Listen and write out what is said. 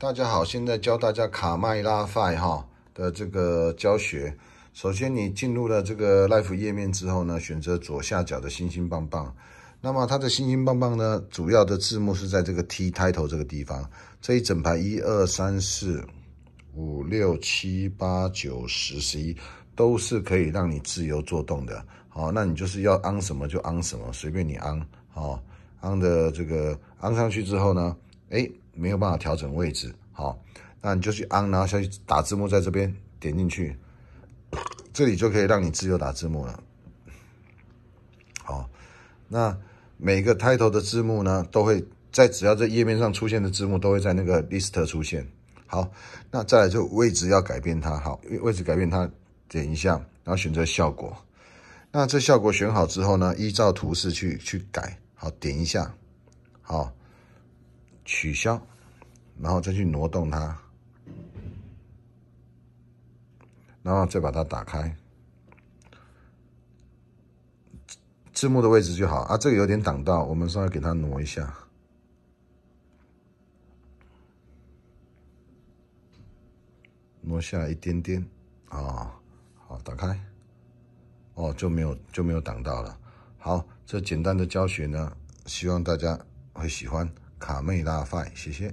大家好，现在教大家卡麦拉 f i 哈的这个教学。首先，你进入了这个 l i f e 页面之后呢，选择左下角的星星棒棒。那么它的星星棒棒呢，主要的字幕是在这个 T 开头这个地方。这一整排一二三四五六七八九十十一都是可以让你自由做动的。好，那你就是要安什么就安什么，随便你安。好，安的这个安上去之后呢？哎，没有办法调整位置。好，那你就去按，然后下去打字幕，在这边点进去，这里就可以让你自由打字幕了。好，那每个 title 的字幕呢，都会在只要在页面上出现的字幕，都会在那个 list 出现。好，那再来就位置要改变它。好，位置改变它，点一下，然后选择效果。那这效果选好之后呢，依照图示去去改。好，点一下。好。取消，然后再去挪动它，然后再把它打开，字幕的位置就好啊。这个有点挡到，我们稍微给它挪一下，挪下来一点点啊。好，打开，哦，就没有就没有挡到了。好，这简单的教学呢，希望大家会喜欢。卡妹大饭，谢谢。